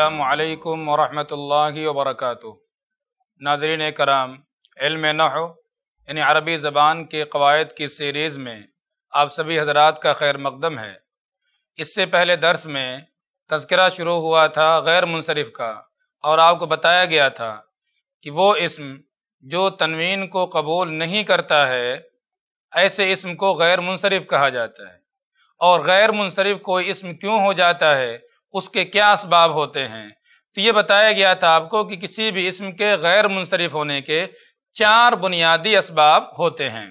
अल्लाम वरहमल वबरक नाजरीन कराम इल्म नहो यानी अरबी ज़बान के कवायद की सीरीज़ में आप सभी हजरात का खैर मकदम है इससे पहले दर्स में तस्करा शुरू हुआ था गैर मुनसरफ का और आपको बताया गया था कि वो इसम जो तनवीन को कबूल नहीं करता है ऐसे इसम को गैर मुनसरफ कहा जाता है और गैर मुनसरफ कोई इसम क्यों हो जाता है उसके क्या इसबाब होते हैं तो ये बताया गया था आपको कि किसी भी इसम के गैर मुनसरफ होने के चार बुनियादी इसबाब होते हैं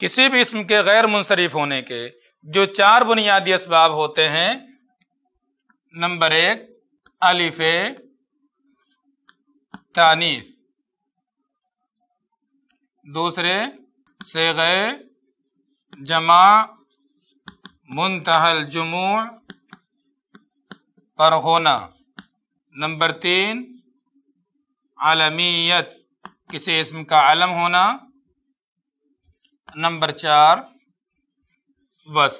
किसी भी इसम के गैर मुनसरफ होने के जो चार बुनियादी इसबाब होते हैं नंबर एक अलिफ तानीस दूसरे से गए जमा मुंतहल जमू पर होना नंबर तीन आलमीत किसी इसम का आलम होना नंबर चार बस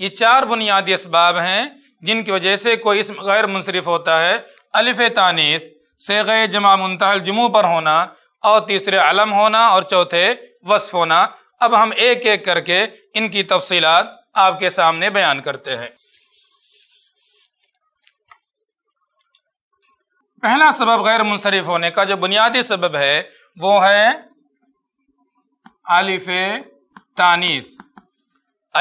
ये चार बुनियादी इसबाब हैं जिनकी वजह से कोई इसम गैर मुनसरफ होता है अलिफ तानीफ से गए जमा मुंतहल जमू पर होना और तीसरे अलम होना और चौथे वसफ होना अब हम एक एक करके इनकी तफसीलात आपके सामने बयान करते हैं पहला सबब गैर मुनसरफ होने का जो बुनियादी सबब है वो है अलिफ तानीस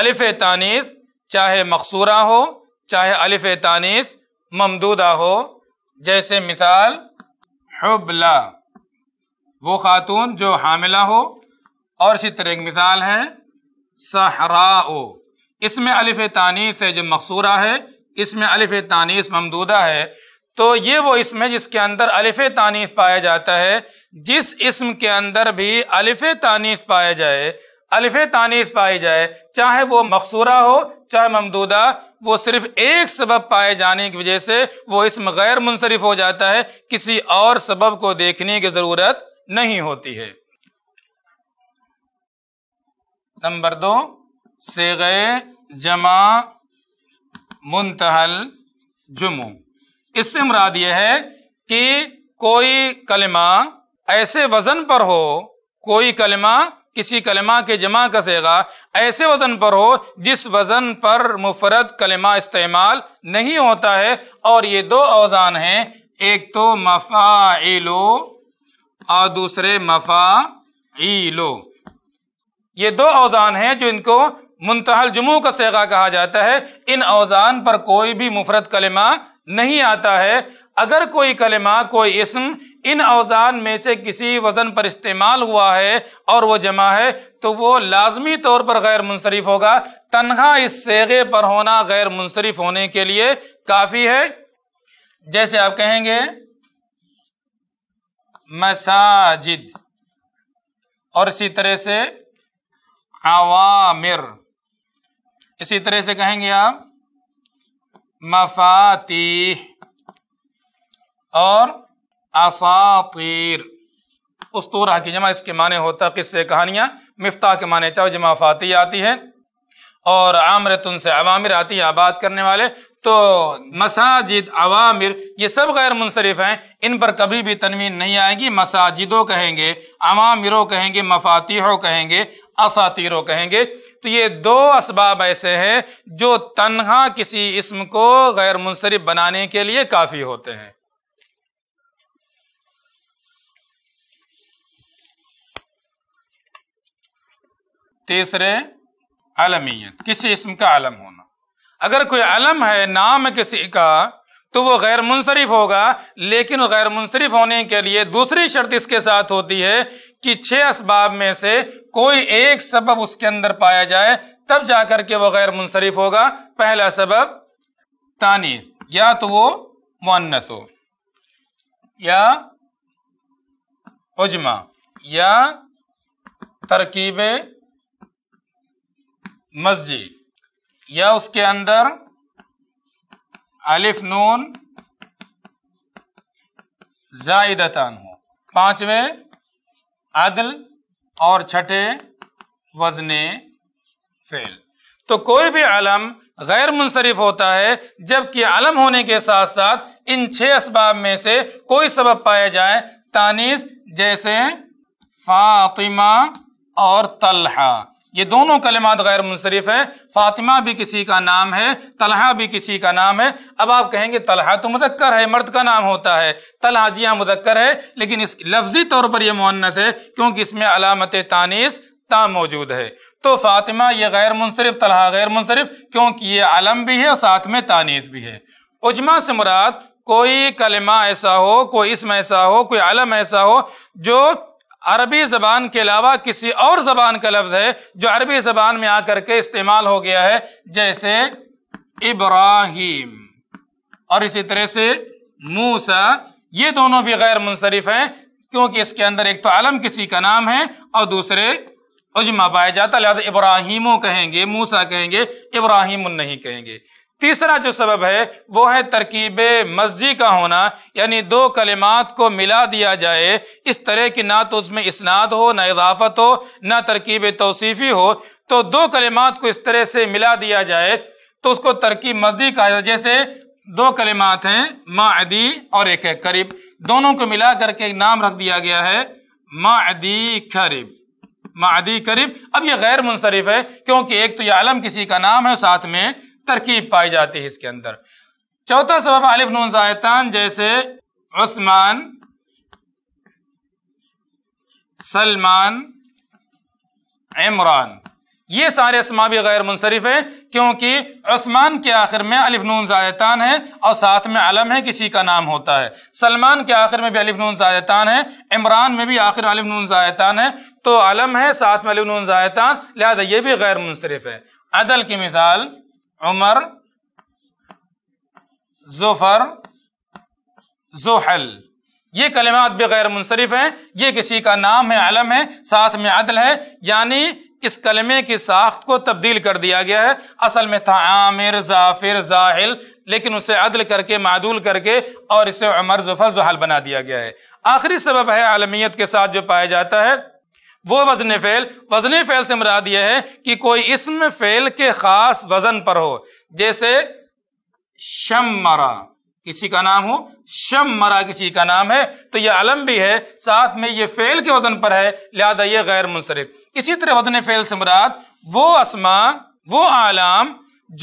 अलिफ तानीस चाहे मकसूरा हो चाहे अलिफ तानीस ममदूदा हो जैसे मिसाल हबला वो खातून जो हामिला हो और इसी तरह एक मिसाल है सहराओ इसमें अलिफ तानीस है जो मकसूरा है इसमें अलिफ तानीस ममदूदा है तो ये वो इसमें जिसके अंदर अलिफ तानीस पाया जाता है जिस इसम के अंदर भी अलिफ तानीस पाया जाए अलिफ तानीस पाई जाए चाहे वो मकसूरा हो चाहे ममदूदा वो सिर्फ एक सबब पाए जाने की वजह से वो इसम गैर मुनसरफ हो जाता है किसी और सबब को देखने की ज़रूरत नहीं होती है नंबर दो से गए जमा मुंतहल जुमू इससे मुराद यह है कि कोई कलमा ऐसे वजन पर हो कोई कलमा किसी कलमा के जमा का सेगा ऐसे वजन पर हो जिस वजन पर मुफरत कलमा इस्तेमाल नहीं होता है और ये दो अवजान हैं एक तो मफा और दूसरे मफा ई लो ये दो औजान हैं जो इनको मुंतहल जुमू का सेगा कहा जाता है इन औजान पर कोई भी मुफरत कलमा नहीं आता है अगर कोई कलमा कोई इसम इन औज़ान में से किसी वज़न पर इस्तेमाल हुआ है और वो जमा है तो वो लाजमी तौर पर गैर मुनसरफ होगा तनख्वा इस सेगे पर होना गैर मुनसरफ होने के लिए काफ़ी है जैसे आप कहेंगे मसाजिद और इसी तरह से अवामिर इसी तरह से कहेंगे आप मफाती और असातीर उस्तूरा की जमा इसके माने होता किससे कहानियां मिफ्ता के माने चाहे जमा फाती आती है और तुन से अवामिर आती है आबाद करने वाले तो मसाजिद अवामिर ये सब गैर मुनसरफ हैं इन पर कभी भी तनवीन नहीं आएगी मसाजिदों कहेंगे अवामिरों कहेंगे मफातिहों कहेंगे असातिरों कहेंगे तो ये दो इसबाब ऐसे हैं जो तनहा किसी इसम को गैर मुनसरफ बनाने के लिए काफ़ी होते हैं तीसरे आलमीत किसी इसम का आलम होना अगर कोई अलम है नाम है किसी का तो वो गैर मुनसरफ होगा लेकिन गैर मुनसरफ होने के लिए दूसरी शर्त इसके साथ होती है कि छह इसबाब में से कोई एक सबब उसके अंदर पाया जाए तब जाकर के वह गैर मुनसरफ होगा पहला सबब तानी या तो वो मुन्नस हो या उजमा या तरकीब मस्जिद या उसके अंदर अलिफ नून जायदतान हो पांचवे अदल और छठे वजने फेल तो कोई भी आलम गैर मुनसरफ होता है जबकि अलम होने के साथ साथ इन छह इसबाब में से कोई सबब पाया जाए तानिस जैसे फातिमा और तलहा ये दोनों कलमात गैर मुनसरफ हैं फातिमा भी किसी का नाम है तलहा भी किसी का नाम है अब आप कहेंगे तलहा तो मुजक्कर है मर्द का नाम होता है तलहा जी हाँ मुजक्कर है लेकिन इस लफ्जी तौर पर यह मोहन्नत है क्योंकि इसमें अलामत तानीस ता मौजूद है तो फातिमा ये गैर मुनसरफ तलहा गैर मुनसरफ क्योंकि ये अलम भी है और साथ में तानीस भी है उजमा से मुराद कोई कलमा ऐसा हो कोई इसम ऐसा हो कोई आलम ऐसा हो जो अरबी ज़बान के अलावा किसी और ज़बान का लफ्ज़ है जो अरबी ज़बान में आकर के इस्तेमाल हो गया है जैसे इब्राहिम और इसी तरह से मूसा ये दोनों भी गैर मुनसरफ हैं क्योंकि इसके अंदर एक तो आलम किसी का नाम है और दूसरे उजमा पाया जाता लिहाजा इब्राहिमो कहेंगे मूसा कहेंगे इब्राहिम नहीं कहेंगे तीसरा जो सबब है वो है तरकीब मस्जिद का होना यानी दो कलिमात को मिला दिया जाए इस तरह की ना तो उसमें इसनाद हो ना इजाफत हो ना तरकीब तोसीफ़ी हो तो दो कलिमात को इस तरह से मिला दिया जाए तो उसको तरकीब मस्जिद का जैसे दो कलिमात हैं मादी और एक है करीब दोनों को मिला करके एक नाम रख दिया गया है मादी करीब मादी करीब अब ये गैर मुनसरफ है क्योंकि एक तो यह आलम किसी का नाम है साथ में तरकीब पाई जाती है इसके अंदर चौथा सबब अलिफ नून सायतान जैसे उस्मान सलमान इमरान ये सारे असमा भी गैर मुनसरफ हैं क्योंकि उस्मान के आखिर में अलिफ नून जायतान है और साथ में अलम है किसी का नाम होता है सलमान के आखिर में भी अलिफ नून जायतान है इमरान में भी आखिर अलिफ नून जायतान है तो अलम है साथ में अलिफ नून जायतान लिहाजा ये भी गैर मुनसरफ है अदल की मिसाल उमर जोफर जोहल ये कलिमात बगैर मुनसरफ हैं ये किसी का नाम है अलम है साथ में अदल है यानी इस कलमे की साख्त को तब्दील कर दिया गया है असल में था आमिर जाफिर जाहिल लेकिन उसे अदल करके मादूल करके और इसे उमर जुफा जोहल बना दिया गया है आखिरी सबब है आलमियत के साथ जो पाया जाता है वो वजन फ़ैल वजन फ़ैल से मराद यह है कि कोई इसम फ़ैल के ख़ास वजन पर हो जैसे शम मरा किसी का नाम हो शम मरा किसी का नाम है तो यह अलम भी है साथ में ये फेल के वजन पर है लिहाजा ये गैर मुंसरिक इसी तरह वजन फ़ैल से मुराद वो असमा वो आलाम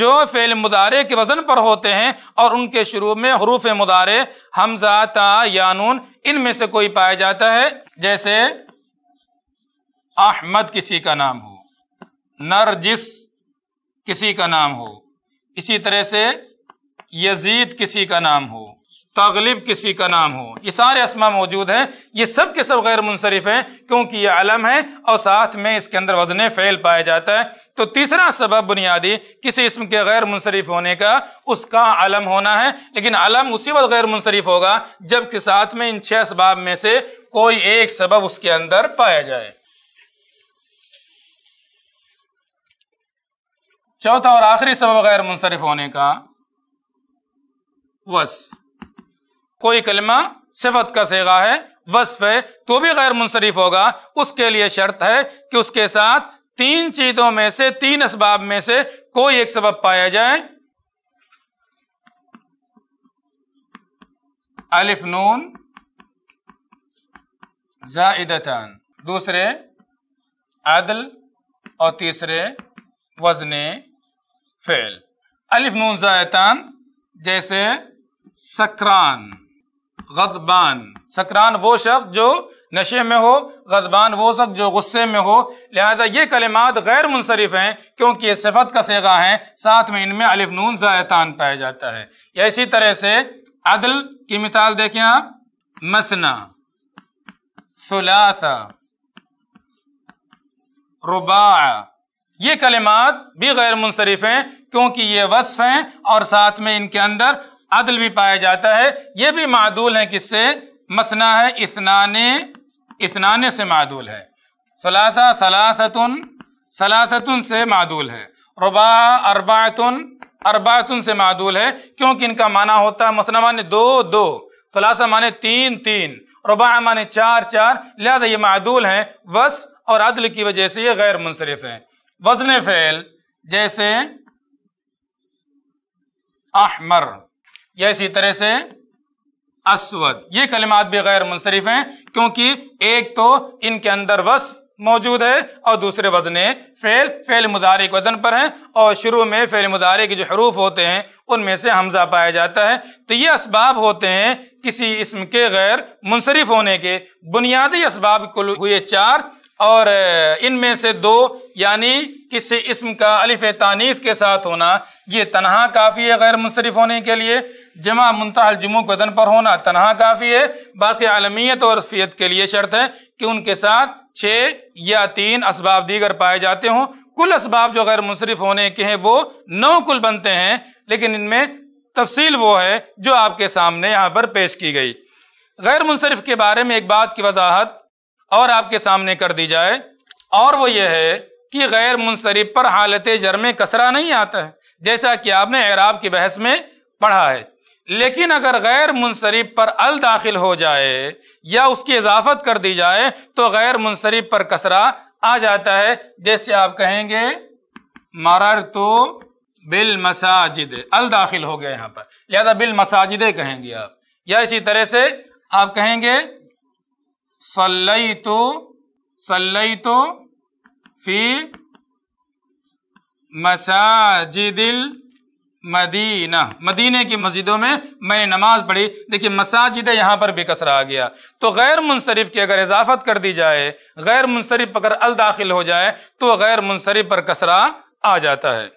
जो फ़ेल मुदारे के वज़न पर होते हैं और उनके शुरू में हरूफ मुदारे हमजा ता यानून इनमें से कोई पाया जाता है जैसे अहमद किसी का नाम हो नरजिस किसी का नाम हो इसी तरह से यजीद किसी का नाम हो तगलिब किसी का नाम हो ये सारे आसमा मौजूद हैं ये सब के सब गैर मुनसरफ हैं क्योंकि ये अलम है और साथ में इसके अंदर वजन फ़ैल पाया जाता है तो तीसरा सबब बुनियादी किसी इसम के गैर मुनसरफ होने का उसका अलम होना है लेकिन अलम उसी वक्त गैर मुनसरफ होगा जबकि साथ में इन छह इसबाब में से कोई एक सबब उसके अंदर पाया जाए चौथा और आखिरी सबब गैर मुनसरफ होने का वस कोई कलमा सिफत का सेगा है वस्फ है तो भी गैर मुनसरफ होगा उसके लिए शर्त है कि उसके साथ तीन चीजों में से तीन इसबाब में से कोई एक सबब पाया जाए अलिफ नून जाइदतान दूसरे अदल और तीसरे वजने फेल अलिफ नून जायतान जैसे सकरान गदबान सकरान वो शख्स जो नशे में हो गदबान वो शख्स जो गुस्से में हो लिहाजा ये कलिमात गैर मुनसरफ हैं क्योंकि ये सिफत का सेगा है साथ में इनमें अलिफ नून जायतान पाया जाता है या इसी तरह से अदल की मिसाल देखें आप मसना सुलासा रुबा ये कलिमात भी गैर मुनसरफ हैं क्योंकि ये वसफ़ हैं और साथ में इनके अंदर अदल भी पाया जाता है ये भी मादूल है किससे मसना है इसनाने इसनाने से मादूल है सलासा सलासतुन सलासतुन से मादूल है रुबा अरबातुन अरबातुन से मादूल है क्योंकि इनका माना होता है मसना माने दो दो सलासा माने तीन तीन रबा माने चार चार लिहाजा ये मादूल हैं वस और अदल की वजह से ये गैर मुनसरफ हैं वजन फ़ैल जैसे अहमर या इसी तरह से अस्वद ये कलिमात भी गैर मुनसरिफ हैं क्योंकि एक तो इनके अंदर वस मौजूद है और दूसरे वजन फेल फेल मुदारे के वजन पर हैं और शुरू में फेल मुदारे के जो हरूफ होते हैं उनमें से हमजा पाया जाता है तो ये इसबाब होते हैं किसी इसम के गैर मुनसरिफ होने के बुनियादी इसबाब को हुए चार और इनमें से दो यानी किसी इसम का अलिफ तानीफ के साथ होना ये तनहा काफ़ी है गैर मुनसरफ होने के लिए जमा मुंतहल जमू वजन पर होना तनहा काफ़ी है बाकी आलमियत और रफियत के लिए शर्त है कि उनके साथ छः या तीन इसबाब दीगर पाए जाते हों कुल इसबाब जो गैर मुनसरफ होने के हैं वो नौ कुल बनते हैं लेकिन इनमें तफसील वो है जो आपके सामने यहाँ पर पेश की गई गैर मुनसरफ के बारे में एक बात की वजाहत और आपके सामने कर दी जाए और वो यह है कि गैर मुनसरिफ पर हालत जर में कसरा नहीं आता है जैसा कि आपने एराब की बहस में पढ़ा है लेकिन अगर गैर मुनसरिफ पर अल दाखिल हो जाए या उसकी इजाफत कर दी जाए तो गैर मुनसरिफ पर कसरा आ जाता है जैसे आप कहेंगे मरर तो बिल मसाजिद अल दाखिल हो गया यहाँ पर लिहाजा बिल मसाजिदे कहेंगे आप या इसी तरह से आप कहेंगे सल्लई तो सल्लई तो फी मसाजिदिल मदीना मदीने की मस्जिदों में मैंने नमाज पढ़ी देखिए मसाजिद यहां पर भी कसरा आ गया तो गैर मुनसरफ की अगर इजाफत कर दी जाए गैर मुनसरफ अगर अल दाखिल हो जाए तो गैर मुनसरफ पर कसरा आ जाता है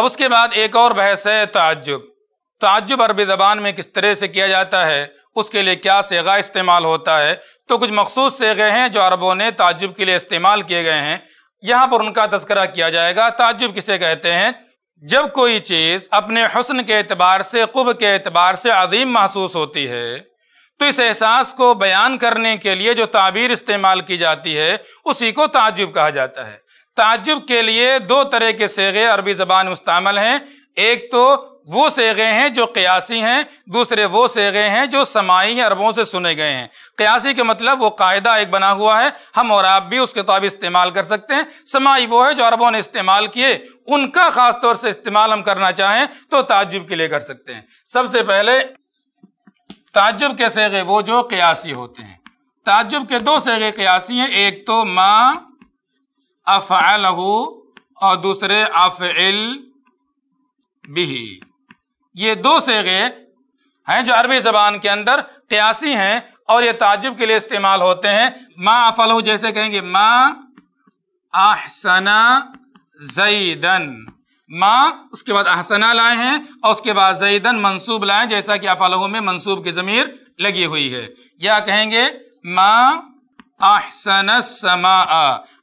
अब उसके बाद एक और बहस है ताजुब ताजुब अरबी ज़बान में किस तरह से किया जाता है उसके लिए क्या सेगा इस्तेमाल होता है तो कुछ मखसूस सेगे हैं जो अरबों ने ताजुब के लिए इस्तेमाल किए गए हैं यहाँ पर उनका तस्करा किया जाएगा ताजुब किसे कहते हैं जब कोई चीज़ अपने हसन के अतबार से कुब के अतबार से अदीम महसूस होती है तो इस एहसास को बयान करने के लिए जो ताबीर इस्तेमाल की जाती है उसी को ताजुब कहा जाता है ताजुब के लिए दो तरह के सेगे अरबी ज़बान मुस्तमल हैं एक तो वो सेगे हैं जो कयासी हैं दूसरे वो सेगे हैं जो समाई हैं अरबों से सुने गए हैं कयासी के मतलब वो कायदा एक बना हुआ है हम और आप भी उसके ताबी इस्तेमाल कर सकते हैं समाई वो है जो अरबों ने इस्तेमाल किए उनका खास तौर से इस्तेमाल हम करना चाहें तो ताजुब के लिए कर सकते हैं सबसे पहले ताजुब के सेगे वो जो कयासी होते हैं ताजुब के दो सेगे कयासी हैं एक तो माँ अफ और दूसरे अफ बिही ये दो सेगे हैं जो अरबी जबान के अंदर त्यासी हैं और ये ताजुब के लिए इस्तेमाल होते हैं माँ अफलहू जैसे कहेंगे मा आहसना जईदन माँ उसके बाद अहसना लाए हैं और उसके बाद जईदन मंसूब लाए जैसा कि अफलहू में मंसूब की ज़मीर लगी हुई है या कहेंगे माँ आहसन समा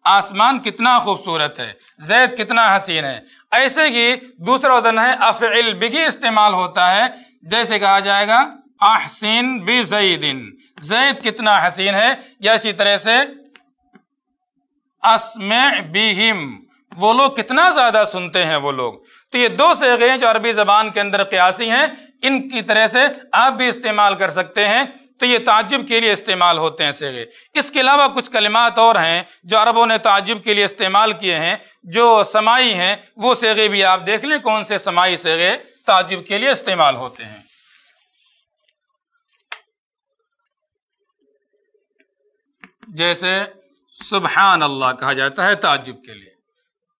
आसमान कितना खूबसूरत है जैद कितना हसीन है ऐसे ही दूसरा वजन है अफ़िल बिगी इस्तेमाल होता है जैसे कहा जाएगा आहसिन बी जईदिन जैद कितना हसीन है या इसी तरह से असम बिहिम वो लोग कितना ज्यादा सुनते हैं वो लोग तो ये दो सेगे हैं जो अरबी ज़बान के अंदर क्यासी हैं इनकी तरह से आप भी इस्तेमाल कर सकते हैं तो ये ताजुब के लिए इस्तेमाल होते हैं सेगे इसके अलावा कुछ कलिमात और हैं जो अरबों ने ताजुब के लिए इस्तेमाल किए हैं जो समाई हैं वो सेगे भी आप देख लें कौन से समाई सेगे ताजुब के लिए इस्तेमाल होते हैं जैसे सुबहान अल्लाह कहा जाता है ताजुब के लिए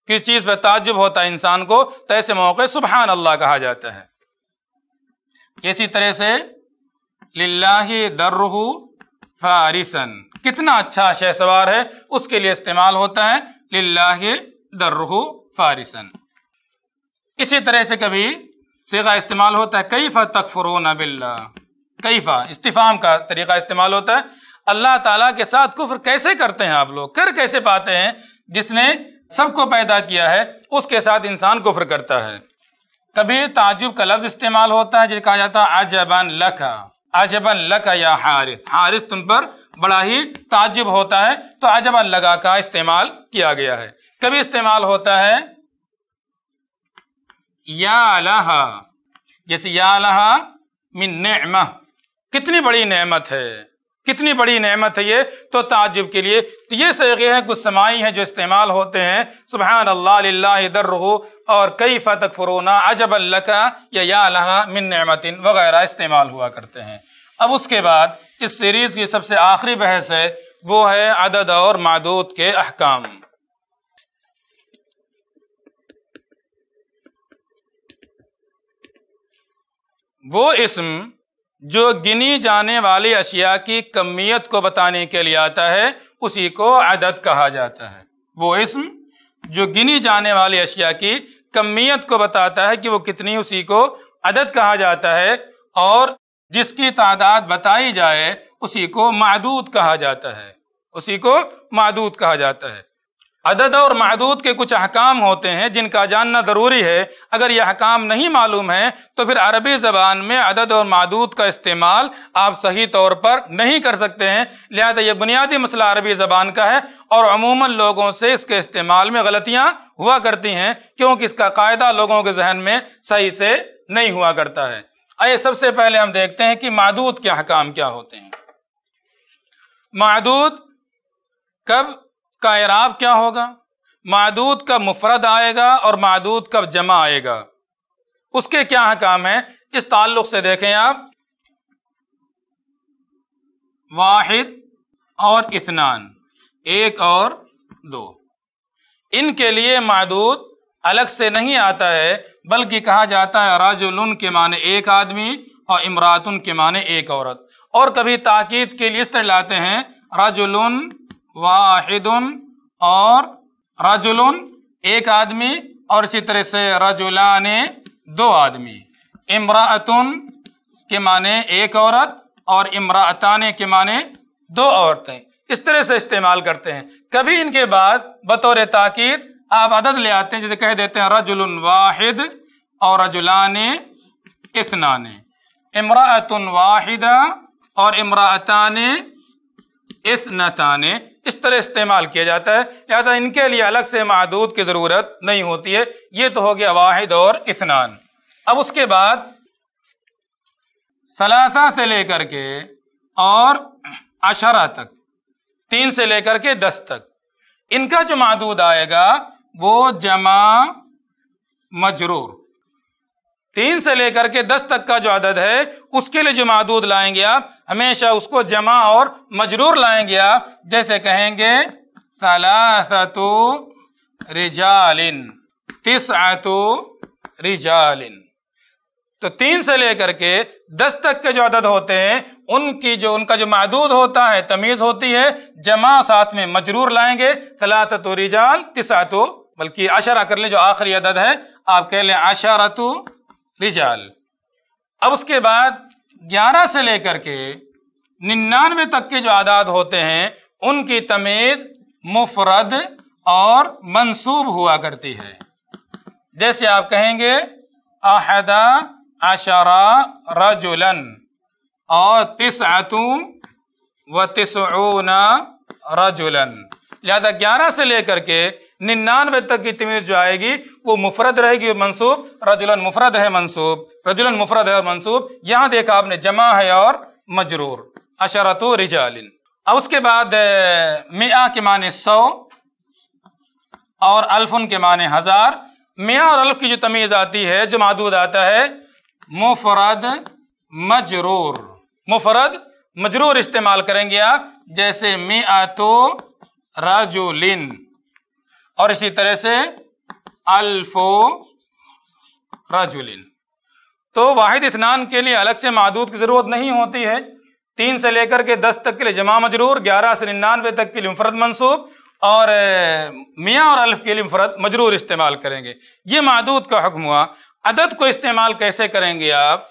किस चीज़ पर ताजुब होता है इंसान को तो ऐसे मौके सुबहान अल्लाह कहा जाता है इसी तरह से लाही दर्रहू फारिसन कितना अच्छा शहसवार है उसके लिए इस्तेमाल होता है लाही दर्रहू फारिसन इसी तरह से कभी सेगा इस्तेमाल होता है कईफा तकफरून बिल्ला कैफा इस्तीफाम का तरीका इस्तेमाल होता है अल्लाह ताला के साथ कुफर कैसे करते हैं आप लोग कर कैसे पाते हैं जिसने सबको पैदा किया है उसके साथ इंसान कुफर करता है कभी ताजुब का लफ्ज इस्तेमाल होता है जिसे कहा जाता है अजबन लखा अजबन लखा या हारिस हारिस तुम पर बड़ा ही ताजुब होता है तो अजबन लगा का इस्तेमाल किया गया है कभी इस्तेमाल होता है या लहा जैसे या लहा मिन नेमा कितनी बड़ी नेमत है कितनी बड़ी नेमत है ये तो ताजुब के लिए तो ये सैगे हैं कुछ समाई हैं जो इस्तेमाल होते हैं सुबहान अल्लाह रहो और कई फ़तक फ़रोना अजब अल्लाह या, या मिन नमतिन वगैरह इस्तेमाल हुआ करते हैं अब उसके बाद इस सीरीज़ की सबसे आखिरी बहस है वो है अदद और मादूद के अहकाम वो इसम जो गिनी जाने वाली अशिया की कमियत को बताने के लिए आता है उसी को अदद कहा जाता है वो इसम जो गिनी जाने वाली अशिया की कमियत को बताता है कि वो कितनी उसी को अदद कहा जाता है और जिसकी तादाद बताई जाए उसी को मादूद कहा जाता है उसी को मादूद कहा जाता है अदद और महदूद के कुछ अहकाम होते हैं जिनका जानना ज़रूरी है अगर यह अहकाम नहीं मालूम है तो फिर अरबी ज़बान में अदद और महदूद का इस्तेमाल आप सही तौर पर नहीं कर सकते हैं लिहाजा यह बुनियादी मसला अरबी ज़बान का है और अमूमन लोगों से इसके इस्तेमाल में गलतियाँ हुआ करती हैं क्योंकि इसका कायदा लोगों के जहन में सही से नहीं हुआ करता है आइए सबसे पहले हम देखते हैं कि मादूद के अहकाम क्या होते हैं मादूद कब का इराब क्या होगा मादूद का मुफरद आएगा और मादूद का जमा आएगा उसके क्या काम है इस ताल्लुक से देखें आप वाहिद और इतनान एक और दो इनके लिए मादूद अलग से नहीं आता है बल्कि कहा जाता है राजुल के माने एक आदमी और इमरातुन के माने एक औरत और कभी ताकीद के लिए इस तरह लाते हैं राजुल वाहिदुन और रजुलन एक आदमी और इसी तरह से रजुलाने दो आदमी इमरातन के माने एक औरत और इमरातान के माने दो औरतें इस तरह से इस्तेमाल करते हैं कभी इनके बाद बतौर ताकीद आप अदद ले आते हैं जैसे कह देते हैं रजुल वाहिद और रजुलाने इसनाने इमरातन वाहिदा और इमरातान इस नताने इस तरह इस्तेमाल किया जाता है लिहाजा इनके लिए अलग से महदूद की ज़रूरत नहीं होती है ये तो हो गया वाहिद और इसनान अब उसके बाद सलासा से लेकर के और अशरा तक तीन से लेकर के दस तक इनका जो महदूद आएगा वो जमा मजरूर तीन से लेकर के दस तक का जो अदद है उसके लिए जो महदूद लाएंगे आप हमेशा उसको जमा और मजरूर लाएंगे आप जैसे कहेंगे सलासतु रिजालिन तिसअतु रिजालिन तो तीन से लेकर के दस तक के जो अदद होते हैं उनकी जो उनका जो महदूद होता है तमीज़ होती है जमा साथ में मजरूर लाएंगे सलासतु रिजाल तिसअतु बल्कि अशरा कर ले जो आखिरी अदद है आप कह लें अशरतु रिजाल अब उसके बाद ग्यारह से लेकर के निन्यानवे तक के जो आदाद होते हैं उनकी तमीद मुफरद और मंसूब हुआ करती है जैसे आप कहेंगे आहदा अशरा रजुलन और तिस आतू व तिसऊना रजुलन लिहाजा ग्यारह से लेकर के निन्यानवे तक की तमीज जो आएगी वो मुफरत रहेगी और मनसूब रजुलन मुफरद है मनसूब रजुलन मुफरत है और मनसूब यहाँ देखा आपने जमा है और मजरूर अशरत रिजालिन अब उसके बाद मिया के माने सौ और अल्फुन के माने हजार मिया और अल्फ की जो तमीज आती है जो मादूद आता है मुफरद मजरूर मुफरद मजरूर इस्तेमाल करेंगे आप जैसे मिया तो रजुलिन और इसी तरह से अल्फो रजुलिन तो वाहिद इतनान के लिए अलग से महदूद की ज़रूरत नहीं होती है तीन से लेकर के दस तक के लिए जमा मजरूर ग्यारह से निन्यानवे तक के लिए मुफरत मनसूब और मियाँ और अल्फ के लिए मुफरत मजरूर इस्तेमाल करेंगे ये महदूद का हुक्म हुआ अदद को इस्तेमाल कैसे करेंगे आप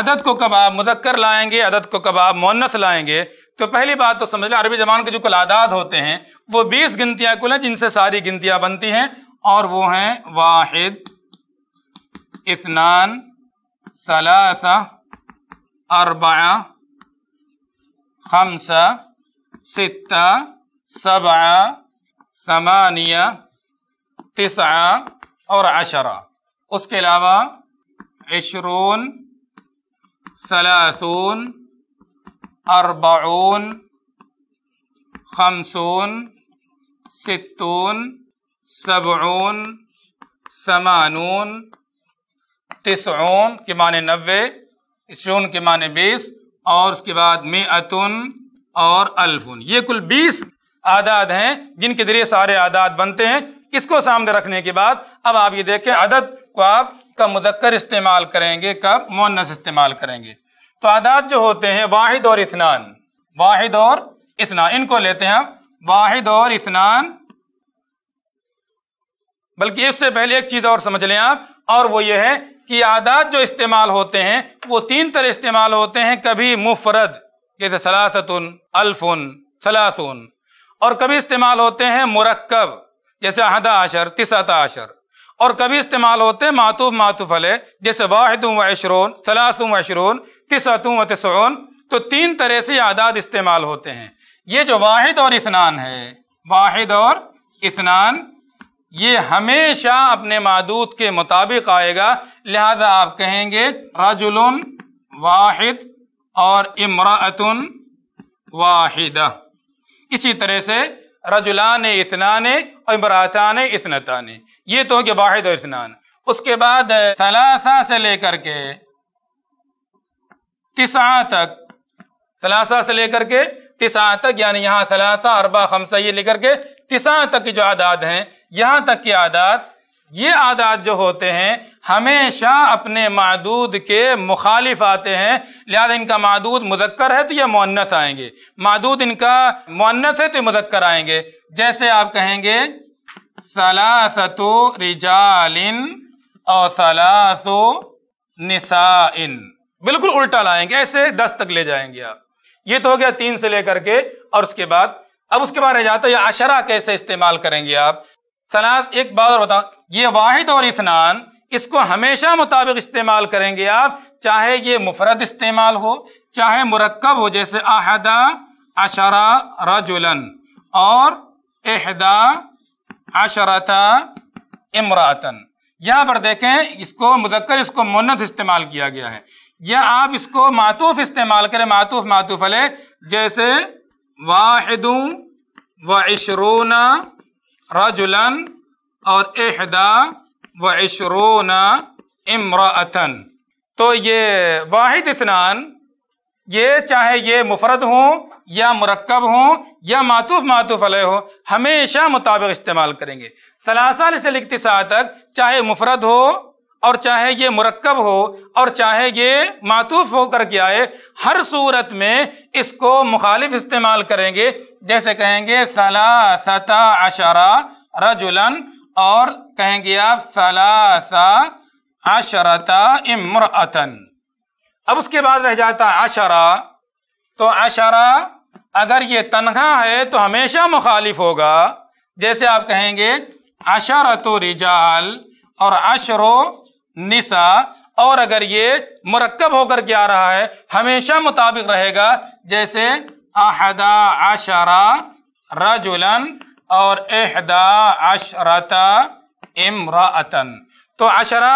अदद को कब आप मुजक्कर लाएंगे अदद को कब आप मोनस लाएंगे तो पहली बात तो समझ लें अरबी जबान के जो कुल आदाद होते हैं वो बीस गिनतियाँ कुल हैं जिनसे सारी गिनतियाँ बनती हैं और वो हैं वाहिद इसनान सलासा अरबा खमसा सित्ता सबा समानिया तिसा और अशरा उसके अलावा इशरून सलासून अरबाउन खमसून सितून सबून समानून तिसून के माने नब्बे इसून के माने बीस और उसके बाद मेअतुन और अल्फुन ये कुल बीस आदाद हैं जिनके जरिए सारे आदाद बनते हैं इसको सामने रखने के बाद अब आप ये देखें अदद को आप का मुदक्कर इस्तेमाल करेंगे कब मोनस इस्तेमाल करेंगे तो आदात जो होते हैं वाहिद और इतनान वाहिद और इतनान इनको लेते हैं हम वाहिद और इतनान बल्कि इससे पहले एक चीज़ और समझ लें आप और वो ये है कि आदात जो इस्तेमाल होते हैं वो तीन तरह इस्तेमाल होते हैं कभी मुफरद जैसे सलासतुन अल्फुन सलासुन और कभी इस्तेमाल होते हैं मुरक्कब जैसे अहदा आशर तिसत आशर और कभी इस्तेमाल होते हैं मातु मातूफ अले जैसे वाहिद वशरून सलासुम वशरून तिसतुम व तो तीन तरह से आदाद इस्तेमाल होते हैं ये जो वाहिद और इसनान है वाहिद और इसनान ये हमेशा अपने मादूद के मुताबिक आएगा लिहाजा आप कहेंगे रजुल वाहिद और इमरातन वाहिदा इसी तरह से रजुलान इसनान और इमरातान इसनतान ये तो हो गया वाहिद और इसनान उसके बाद सलासा से लेकर के तिसा तक सलासा से लेकर के तिसा तक यानी यहाँ सलासा अरबा खमसा ये लेकर के तिसा तक की जो आदाद हैं यहाँ तक की आदाद ये आदाद जो होते हैं हमेशा अपने महदूद के मुखालिफ आते हैं लिहाजा इनका महदूद मुदक्कर है तो यह मोनस आएंगे महदूद इनका मुन्नस है तो मुदक्कर आएंगे जैसे आप कहेंगे सलासतो रिजालिन और सलासो निसाइन बिल्कुल उल्टा लाएंगे ऐसे दस तक ले जाएंगे आप ये तो हो गया तीन से लेकर के और उसके बाद अब उसके बाद रह जाता है अशरा कैसे इस्तेमाल करेंगे आप सलास एक बात और बताओ ये वाहिद और इसनान इसको हमेशा मुताबिक इस्तेमाल करेंगे आप चाहे ये मुफरद इस्तेमाल हो चाहे मुरक्ब हो जैसे आहदा अशरा रजुलन और एहदा अशरता इमरातन यहां पर देखें इसको मुदक्कर इसको मुन्नत इस्तेमाल किया गया है या आप इसको मातूफ इस्तेमाल करें मातूफ मातूफ अले जैसे वाहिदू व वा रजुलन और एहदा व इशरून इमरातन तो ये वाहिद इतनान ये चाहे ये मुफरद हों या मरकब हों या मातूफ मातूफ अलह हो हमेशा मुताबिक इस्तेमाल करेंगे सलासल से लिखती तक चाहे मुफरद हो और चाहे ये मुरक्कब हो और चाहे ये मातूफ हो करके आए हर सूरत में इसको मुखालिफ इस्तेमाल करेंगे जैसे कहेंगे सलासता अशरा रजुलन और कहेंगे आप सलासा आशरता इमरअतन अब उसके बाद रह जाता है आशरा तो आशरा अगर ये तनखा है तो हमेशा मुखालिफ होगा जैसे आप कहेंगे अशरत रिजाल और अशरो निसा और अगर ये मरकब होकर के आ रहा है हमेशा मुताबिक रहेगा जैसे अहदा अशरा रजुलन और एहदा अशरता इमरातन तो अशरा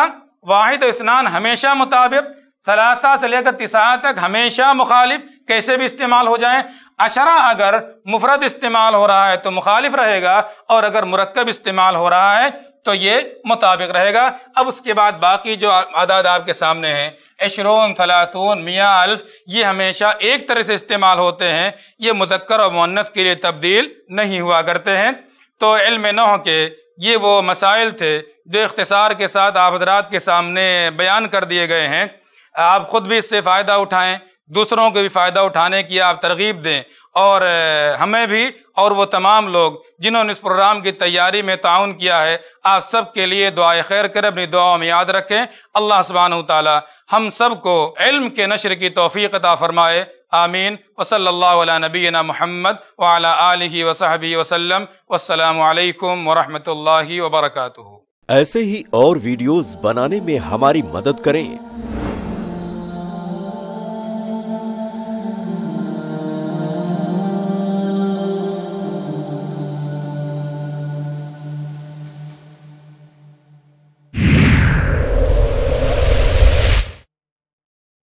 वाहिद स्नान हमेशा मुताबिक सलासा से लेकर तिसा तक हमेशा मुखालिफ कैसे भी इस्तेमाल हो जाए अशरा अगर मुफरत इस्तेमाल हो रहा है तो मुखालिफ रहेगा और अगर मुरकब इस्तेमाल हो रहा है तो ये मुताबिक रहेगा अब उसके बाद बाकी जो आदाद आपके सामने हैं एशरोन थलासून मियाँ अल्फ ये हमेशा एक तरह से इस्तेमाल होते हैं ये मुजक्कर और मुन्नत के लिए तब्दील नहीं हुआ करते हैं तो इल्म नह के ये वो मसाइल थे जो इख्तसार के साथ आप हजरात के सामने बयान कर दिए गए हैं आप ख़ुद भी इससे फ़ायदा उठाएं दूसरों को भी फ़ायदा उठाने की आप तरगीब दें और हमें भी और वो तमाम लोग जिन्होंने इस प्रोग्राम की तैयारी में ताउन किया है आप सब के लिए दुआ खैर कर अपनी दुआ में याद रखें अल्लाह सुबहान ताली हम सब को इल्म के नशर की तोफ़ी अदा फ़रमाए आमीन वसल्ला नबीन महमद वाल वसहब वसलम वालकम वरम ला ऐसे ही और वीडियोज़ बनाने में हमारी मदद करें